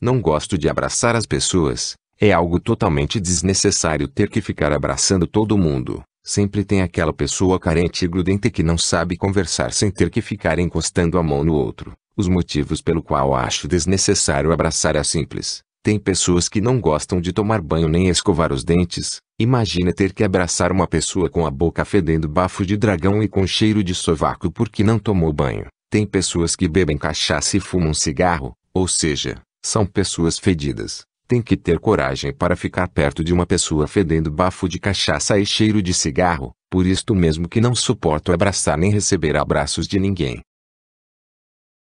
Não gosto de abraçar as pessoas. É algo totalmente desnecessário ter que ficar abraçando todo mundo. Sempre tem aquela pessoa carente e grudente que não sabe conversar sem ter que ficar encostando a mão no outro. Os motivos pelo qual acho desnecessário abraçar é simples. Tem pessoas que não gostam de tomar banho nem escovar os dentes. Imagina ter que abraçar uma pessoa com a boca fedendo bafo de dragão e com cheiro de sovaco porque não tomou banho. Tem pessoas que bebem cachaça e fumam cigarro, ou seja, são pessoas fedidas. Tem que ter coragem para ficar perto de uma pessoa fedendo bafo de cachaça e cheiro de cigarro. Por isto mesmo que não suporto abraçar nem receber abraços de ninguém.